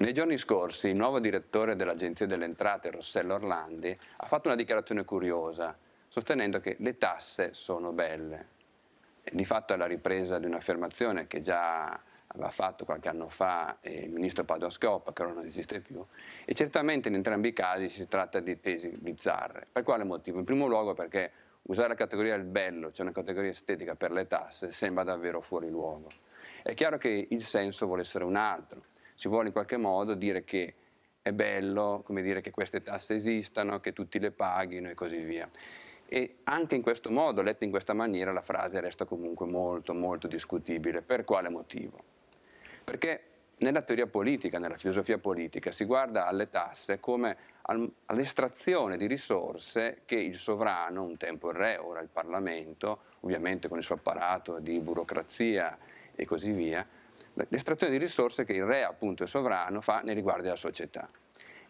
Nei giorni scorsi il nuovo direttore dell'Agenzia delle Entrate, Rossello Orlandi, ha fatto una dichiarazione curiosa, sostenendo che le tasse sono belle. di fatto è la ripresa di un'affermazione che già aveva fatto qualche anno fa il ministro Padoascopa, che ora non esiste più, e certamente in entrambi i casi si tratta di tesi bizzarre. Per quale motivo? In primo luogo perché usare la categoria del bello, cioè una categoria estetica per le tasse, sembra davvero fuori luogo. È chiaro che il senso vuole essere un altro si vuole in qualche modo dire che è bello, come dire, che queste tasse esistano, che tutti le paghino e così via. E anche in questo modo, letta in questa maniera, la frase resta comunque molto, molto discutibile. Per quale motivo? Perché nella teoria politica, nella filosofia politica, si guarda alle tasse come all'estrazione di risorse che il sovrano, un tempo il re, ora il Parlamento, ovviamente con il suo apparato di burocrazia e così via, l'estrazione di risorse che il re appunto è sovrano fa nei riguardi della società.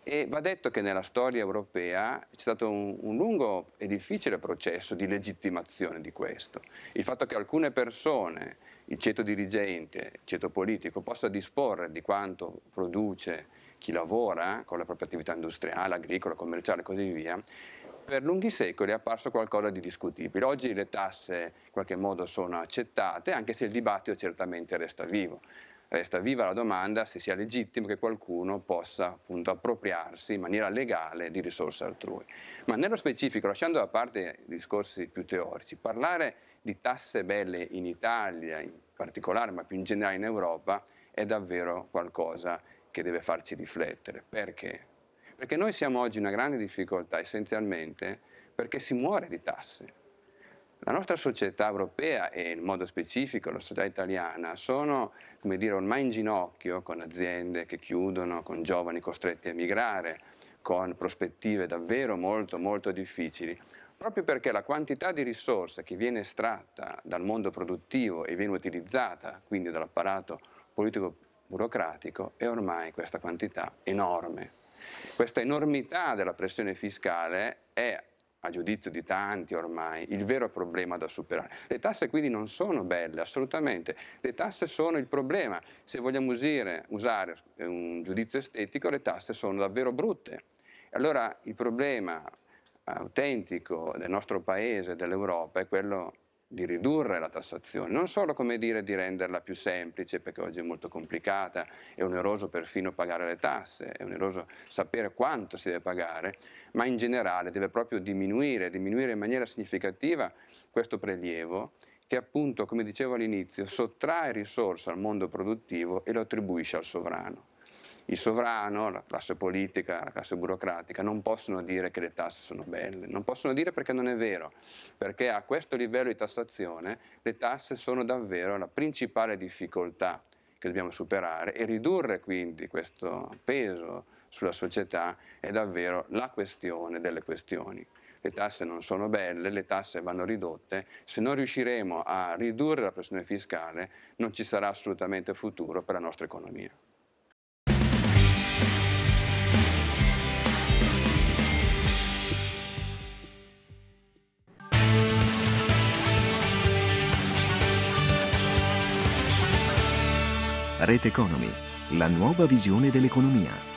E va detto che nella storia europea c'è stato un, un, lungo e difficile processo di legittimazione di questo. Il fatto che alcune persone, il ceto dirigente, il ceto politico, possa disporre di quanto produce chi lavora con la propria attività industriale, agricola, commerciale e così via, per lunghi secoli è apparso qualcosa di discutibile. Oggi le tasse in qualche modo sono accettate, anche se il dibattito certamente resta vivo. Resta viva la domanda se sia legittimo che qualcuno possa appunto appropriarsi in maniera legale di risorse altrui. Ma nello specifico, lasciando da parte i discorsi più teorici, parlare di tasse belle in Italia in particolare, ma più in generale in Europa, è davvero qualcosa che deve farci riflettere. Perché? Perché noi siamo oggi in una grande difficoltà essenzialmente perché si muore di tasse. La nostra società europea e in modo specifico la società italiana sono come dire, ormai in ginocchio con aziende che chiudono, con giovani costretti a migrare, con prospettive davvero molto molto difficili, proprio perché la quantità di risorse che viene estratta dal mondo produttivo e viene utilizzata quindi dall'apparato politico burocratico è ormai questa quantità enorme. Questa enormità della pressione fiscale è a giudizio di tanti ormai, il vero problema da superare. Le tasse quindi non sono belle, assolutamente, le tasse sono il problema. Se vogliamo usire, usare eh, un giudizio estetico, le tasse sono davvero brutte. Allora il problema eh, autentico del nostro paese, dell'Europa, è quello di ridurre la tassazione, non solo come dire di renderla più semplice, perché oggi è molto complicata, è oneroso perfino pagare le tasse, è oneroso sapere quanto si deve pagare, ma in generale deve proprio diminuire, diminuire in maniera significativa questo prelievo che appunto, come dicevo all'inizio, sottrae risorse al mondo produttivo e lo attribuisce al sovrano il sovrano, la classe politica, la classe burocratica non possono dire che le tasse sono belle, non possono dire perché non è vero, perché a questo livello di tassazione le tasse sono davvero la principale difficoltà che dobbiamo superare e ridurre quindi questo peso sulla società è davvero la questione delle questioni. Le tasse non sono belle, le tasse vanno ridotte, se non riusciremo a ridurre la pressione fiscale non ci sarà assolutamente futuro per la nostra economia. Rete Economy, la nuova visione dell'economia.